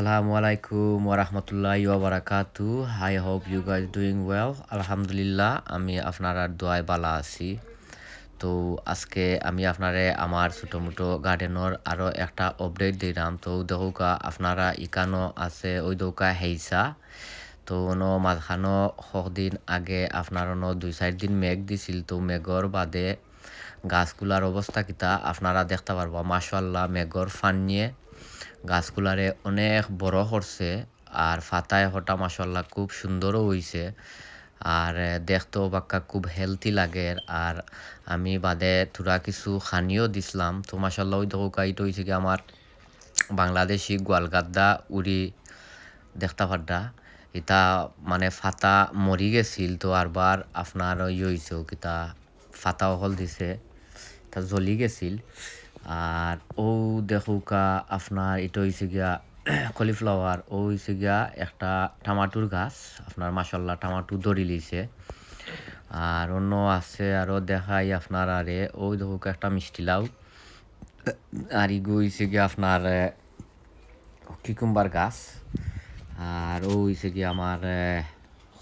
Assalamu alaikum warahmatullahi wabarakatuh. I hope you guys doing well আলহামদুলিল্লাহ আমি আপনারা দোয়ায় বালা আছি তো আজকে আমি আপনারে আমার ছোটো মোটো গার্ডেনর আরও একটা আপডেট দিলাম তো দৌকা আপনারা ইকানো আছে ওই দৌকা হেইসা তো ন মাঝখানো দিন আগে আপনার ন দুই চার দিন মেঘ দিছিল তো মেঘর বাদে গাছগুলার অবস্থা কিতা আপনারা দেখতে পারবো মাসাল্লাহ মেঘর ফান নিয়ে গাছগুলারে অনেক বড় করছে আর ফাতায় হটা মাসাল্লাহ খুব সুন্দরও হইছে আর দেখতেও বাক্কা খুব হেলদি লাগে আর আমি বাদে থোড়া কিছু খানিও দিছিলাম তো মাসাল্লাহ ওই দোকাইট হয়েছে কি আমার বাংলাদেশি গোয়ালগাদ্দা উড়ি দেখতে পাড্ডা এটা মানে ফাতা মরি গেছিল তো আরবার আপনার ইয়ে হয়েছে কিতা ফাতা হল দিছে তা জ্বলি গেছিল আর ও দেখুকা আপনার এটা হয়েছে গিয়া কলিফ্লাওয়ার ও হয়েছে গিয়া একটা টামাটুর গাছ আপনার মাসাল্লাহ টামাটু দড়ি লিছে আর অন্য আছে আরও দেখাই আপনার আরে ও দেখুকা একটা মিষ্টি লাউ আর ইগু হয়েছে গিয়া আপনার কিকুম্বার গাছ আর ও হয়েছে গিয়া আমার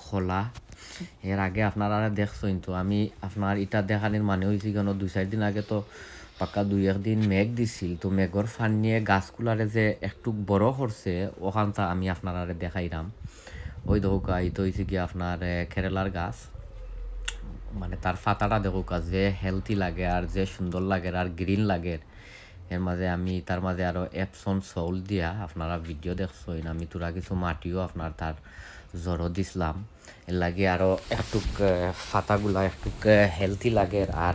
খোলা এর আগে আপনারা দেখছো কিন্তু আমি আপনার ইটা দেখানির মানে হয়েছে কেন দুই চার দিন আগে তো পাকা দুই একদিন মেঘ দিছিল তো মেঘর ফান নিয়ে গাছগুলারে যে একটু বড় করছে ওখানটা আমি দেখাই দেখাইলাম ওই দেখুকা এই তো হয়েছে কি আপনার কেরেলার গাছ মানে তার ফাতাটা দেখুকা যে হেলথি লাগে আর যে সুন্দর লাগে আর গ্রিন লাগে এর মাঝে আমি তার মাঝে আরও এপসন সল দিয়া আপনারা ভিডিও দেখছেন আমি তোরা কিছু মাটিও আপনার তার জ্বরও দিছিলাম এর লাগে আরও একটু ফাতাগুলা একটু হেলথি লাগে আর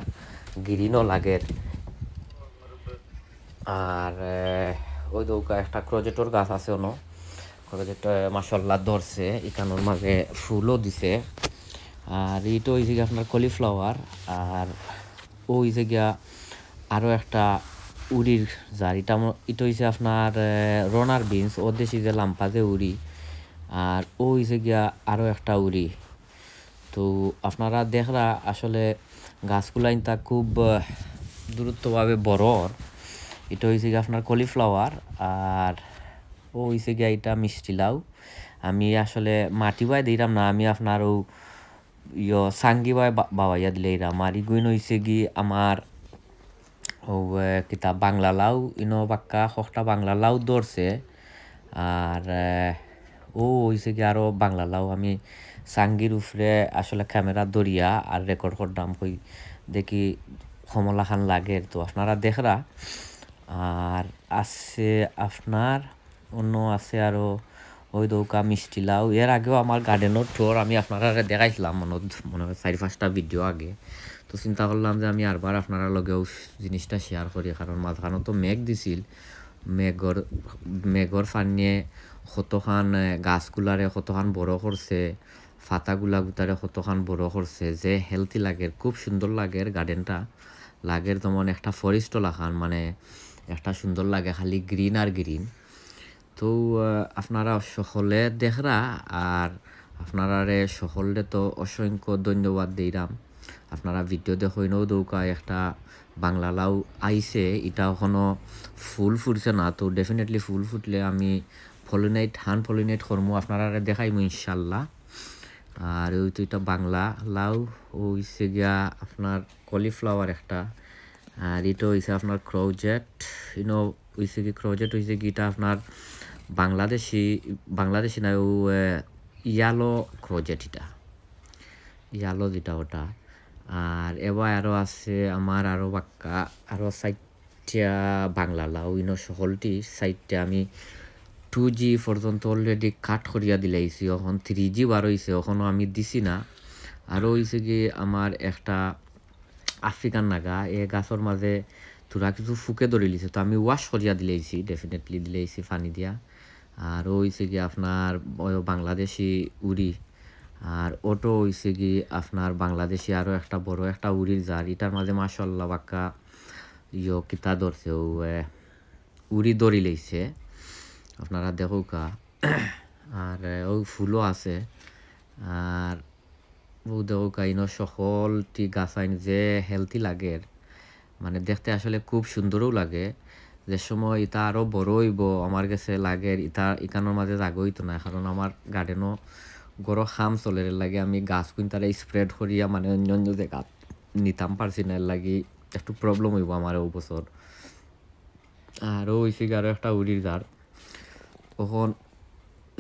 গ্রিনও লাগে আর ওই দৌকা একটা ক্রজেটর গাছ আছে ওনো ক্রজেট মাসাল্লা ধরছে ইকানোর মাঝে ফুলও দিছে আর ইটো ওই জায়গা আপনার কলিফ্লাওয়ার আর ওই জায়গা আরও একটা উড়ির জার ইটা এটা হয়েছে আপনার রনার বিনস ওর দেশি যে লাম্পা যে উড়ি আর ওই জায়গা আরও একটা উড়ি তো আপনারা দেখরা আসলে গাছগুলা তা খুব দূরত্বভাবে বড় এটা হয়েছে গিয়ে আপনার কলিফ্লাওয়ার আর ও হয়েছে গিয়ে এটা মিষ্টি লাউ আমি আসলে মাটি বাই দিলাম না আমি আপনার ও ইয় সাঙ্গি বাই বাবাইয়া দিলে এরাম আমার ইগুইন হয়েছে গিয়ে আমার ও কিতা বাংলা লাউ ইনো বাক্কা সস্তা বাংলা লাউ দরছে আর ও হয়েছে গিয়ে আরও বাংলা লাউ আমি সাঙ্গির উফরে আসলে ক্যামেরা দরিয়া আর রেকর্ড করলাম কই দেখি কমলা খান লাগে তো আপনারা দেখরা আর আছে আপনার অন্য আছে আরও ওই দৌকা মিষ্টি লাউ এর আগেও আমার গার্ডেনের টোর আমি আপনারা দেখাইছিলাম মনে মনে হয় চারি পাঁচটা ভিডিও আগে তো চিন্তা করলাম যে আমি আরবার আপনারা লগেও জিনিসটা শেয়ার করি কারণ মাঝখানে তো মেঘ দিছিল মেঘর মেঘর ফানিয়ে শতখান গাছগুলারে শতখান বড় করছে ফাতাগুলা গুতারে শতখান বড় করছে যে হেলথি লাগে খুব সুন্দর লাগে গার্ডেনটা লাগের মানে একটা ফরেস্ট লাখান মানে একটা সুন্দর লাগে খালি গ্রিন আর গ্রিন তো আপনারা সকলে দেখরা আর আপনারা সকলে তো অসংখ্য ধন্যবাদ দিলাম আপনারা ভিডিও দেখইনও দৌকা একটা বাংলা লাউ আইছে এটা এখনও ফুল ফুটছে না তো ডেফিনেটলি ফুল ফুটলে আমি ফলিনাইট হান ফলিনাইট কর্ম আপনারা দেখাইমু ইনশাল্লাহ আর ওই তো এটা বাংলা লাউ হইছে গিয়া আপনার কলিফ্লাওয়ার একটা আর এটা হয়েছে আপনার ক্রোজেট ইনো হয়েছে কি ক্রোজেট হয়েছে কি এটা আপনার বাংলাদেশি বাংলাদেশি না ও ইয়ালো ক্রোজেট এটা ইয়ালো যেটা ওটা আর এবার আরও আছে আমার আরও বাক্কা আরও সাইটটা বাংলা লাউ ইনো সকলটি সাইটটা আমি টু জি পর্যন্ত অলরেডি কাট করিয়া দিলাইছি এখন থ্রি জি বার হয়েছে এখনও আমি দিছি না আরও হয়েছে কি আমার একটা আফ্রিকান নাগা এ গাছর মাজে তোরা কিছু ফুকে ধরে লিছে তো আমি ওয়াশ করিয়া দিলেছি ডেফিনেটলি দিলেছি ফানি দিয়া আর হইছে কি আপনার বাংলাদেশি উড়ি আর ওটো হইছে কি আপনার বাংলাদেশি আরও একটা বড় একটা উড়ির জার ইটার মাঝে মাসাল্লা বাক্কা ইয় কিতা ধরছে ও উড়ি দড়ি লইছে আপনারা দেখুকা আর ও ফুলও আছে আর বুদৌকাইনো সকলটি গাছাইন যে হেলথি লাগে মানে দেখতে আসলে খুব সুন্দরও লাগে যে সময় ইতা আরও বড় হইব আমার কাছে লাগে ইতা ইকানোর মাঝে জাগইতো না কারণ আমার গার্ডেনও গরো খাম চলে লাগে আমি গাছ কুইন তারা স্প্রেড করিয়া মানে অন্য অন্য জায়গা নিতাম পারছি না লাগি একটু প্রবলেম হইব আমার ও বছর আরও হয়েছে আরও একটা উড়ির জার তখন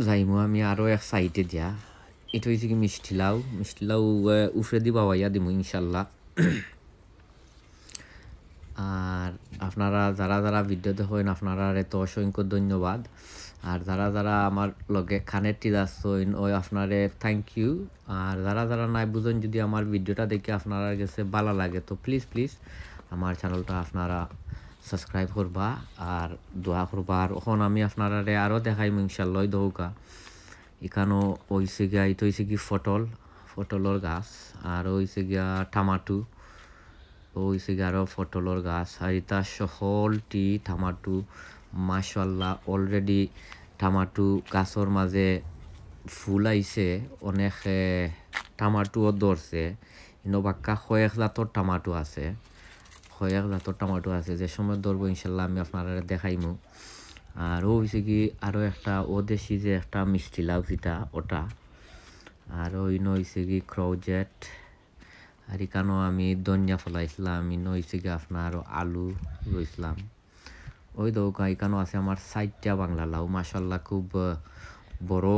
যাইমো আমি আরও এক সাইডে দিয়া এটা হয়েছে কি মিষ্টি লাউ মিষ্টি লাউ উফরে দিব হওয়াইয়া দিব ইনশাল্লাহ আর আপনারা যারা যারা ভিডিওতে হইন আপনারা তো অসংখ্য ধন্যবাদ আর যারা যারা আমার লগে কানেক্টেড আসছেন ওই আপনারে থ্যাংক ইউ আর যারা যারা নাই বুঝেন যদি আমার ভিডিওটা দেখে আপনারা গেছে ভালো লাগে তো প্লিজ প্লিজ আমার চ্যানেলটা আপনারা সাবস্ক্রাইব করবা আর দোয়া করবা আর ওখান আমি আপনারা আরও দেখাইম ইনশাল্লাহ দৌকা এখানেও ওইসে গিয়া তো হইছে কি ফটল ফটলর গাছ আর ওইসে গিয়া টামাটু হইছে গিয়া আরও ফটলর গাছ আর এটা সহলটি টামাটু মাসাল্লাহ অলরেডি টামাটু গাছর মাঝে ফুল আইছে অনেক টামাটুও ধরছে বাক্কা কয়েক জাতর টামাটু আছে কয়েক জাতর টামাটু আছে যে সময় ধরবো ইনশাল্লাহ আমি আপনারা দেখাইমু আর ও হয়েছে কি আরও একটা ও দেশি যে একটা মিষ্টি লাউ যেটা ওটা আর ওই নইছে কি ক্রজেট আর এখানেও আমি দনিয়া ফলাইছিলাম ইন হয়েছে কি আপনার আলু রয়েছিলাম ওই দৌকা এখানেও আছে আমার সাইটটা বাংলা লাউ মাসাল্লাহ খুব বড়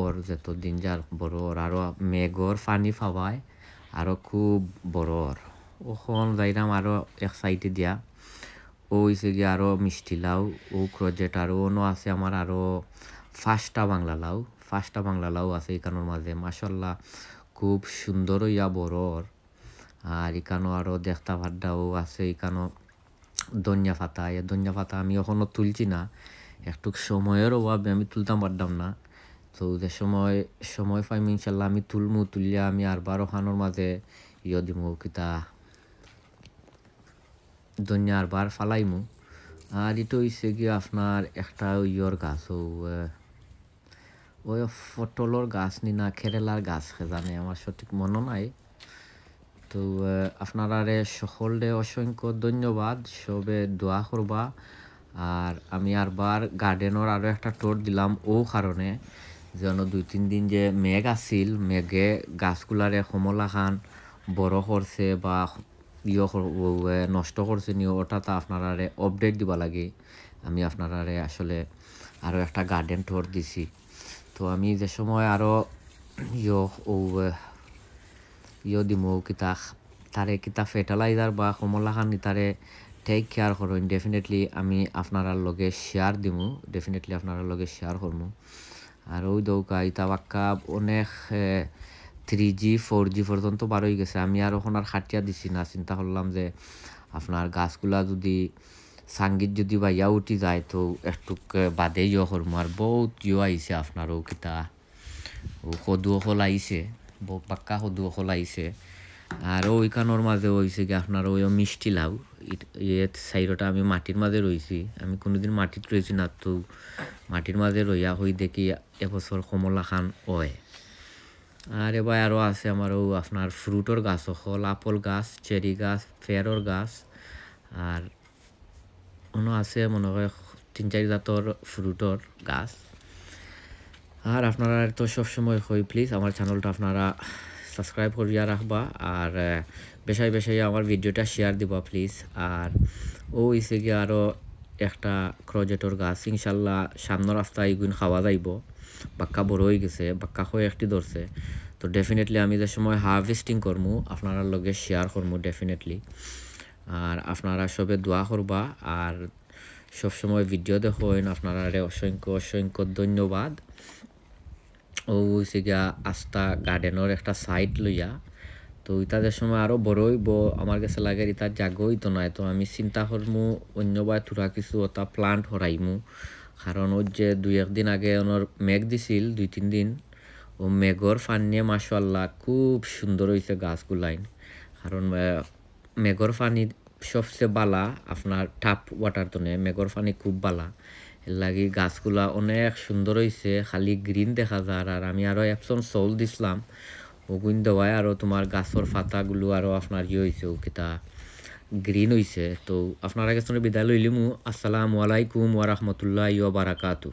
ওর যেত দিন যার বড় ওর আরও মেঘর পানি পাবায় আরও খুব বড় ওর ওখন যাইলাম আরও এক সাইডে দিয়া ও হইছে গিয়ে আরও মিষ্টি লাউ ও ক্রজেট আরও অন্য আছে আমার আরও ফাস্টা বাংলা লাউ ফাস্টা বাংলা লাউ আছে এখানোর মাঝে মাসাল্লাহ খুব সুন্দর ইয়া বড়র আর এখানো আরও দেখতা ভাড্ডাও আছে এখানো দনিয়া পাতা এ দনিয়া পাতা আমি এখনও তুলছি না একটু সময়ের অভাবে আমি তুলতাম পারতাম না তো যে সময় সময় পাইম ইনশাল্লাহ আমি তুলমু তুলিয়া আমি আর বারো খানোর মাঝে ইয় দিমু কিতা দুনিয়ার বার ফালাইমু আর এটা হয়েছে কি আপনার একটা ইয়র গাছ ওই ফটলর গাছ নি না কেরেলার গাছ জানে আমার সঠিক মনে নাই তো আপনারা সকলে অসংখ্য ধন্যবাদ সবে দোয়া করবা আর আমি আরবার গার্ডেনের আরও একটা টোর দিলাম ও কারণে যেন দুই তিন দিন যে মেঘ আসিল মেঘে গাছগুলারে কমলা খান বড় করছে বা ইয়ে নষ্ট করছে নিয়ে ওটাতে আপনারা আপডেট দিবা লাগে আমি আপনারা আসলে আরও একটা গার্ডেন টোর দিছি তো আমি যে সময় আরও ইয়ে ইয়ে দিম কিতা তারে কিতা ফার্টিলাইজার বা কমলাখানি তারে টেক কেয়ার করো ডেফিনেটলি আমি আপনার লগে শেয়ার দিমু ডেফিনেটলি আপনার লগে শেয়ার করমু আর ওই দৌকা ইতা বাক্কা অনেক থ্রি জি ফোর জি পর্যন্ত বারোই গেছে আমি আর ওখানে আর খাটিয়া দিছি না চিন্তা করলাম যে আপনার গাছগুলা যদি সাঙ্গীত যদি বাইয়া উঠি যায় তো একটু বাদে ইয় করম আর বহুত ইয় আইছে ও কিতা ও সদু অকল আইছে বহু পাক্কা সদু অকল আইছে আর ওইখানোর মাঝে হয়েছে কি আপনার ওই মিষ্টি লাউ সাইডটা আমি মাটির মাঝে রয়েছি আমি কোনোদিন মাটিত রয়েছি না তো মাটির মাঝে রইয়া হই দেখি এবছর কমলা খান হয় আর এবার আরও আছে আমার ও আপনার ফ্রুটর গাছও হল আপল গাছ চেরি গাছ ফেরর গাছ আর অন্য আছে মনে হয় তিন চারি জাতর ফ্রুটর গাছ আর আপনারা তো সবসময় হই প্লিজ আমার চ্যানেলটা আপনারা সাবস্ক্রাইব করিয়া রাখবা আর বেশাই বেশাই আমার ভিডিওটা শেয়ার দিবা প্লিজ আর ও ইসে গিয়ে আরও একটা ক্রজেটর গাছ ইনশাল্লাহ সামনের রাস্তায় গুণ খাওয়া যাইব বাক্কা বড় হয়ে গেছে বাক্কা হয়ে একটি ধরছে তো ডেফিনেটলি আমি যে সময় হার্ভেস্টিং করমু আপনারা লগে শেয়ার করমু ডেফিনেটলি আর আপনারা সবে দোয়া করবা আর সবসময় ভিডিও দেখেন আপনারা অসংখ্য অসংখ্য ধন্যবাদ ও গিয়া আস্তা গার্ডেনের একটা সাইট লইয়া তো ইতাদের সময় আরও বড় হইব আমার কাছে লাগে ইতার জাগই তো নাই তো আমি চিন্তা করমু অন্যবার তোরা কিছু ওটা প্লান্ট হরাইমু কারণ ওর যে দুই একদিন আগে ওনার মেঘ দিছিল দুই তিন দিন ও মেঘর ফান নিয়ে মাসাল্লাহ খুব সুন্দর হয়েছে গাছগুলাইন কারণ মেঘর পানি সবচেয়ে বালা আপনার টাপ ওয়াটার তো নেই মেঘর পানি খুব বালা এর লাগি গাছগুলা অনেক সুন্দর হয়েছে খালি গ্রিন দেখা যায় আর আমি আরও একশন সল দিছিলাম ওগুন দেওয়ায় আরও তোমার গাছর ফাতাগুলো আরও আপনার ইয়ে হয়েছে ও কিতা গ্রীন হয়েছে তো আপনারা কাছে বিদায় লইলিমু আসসালামু আলাইকুম ওয়া বারাকাতু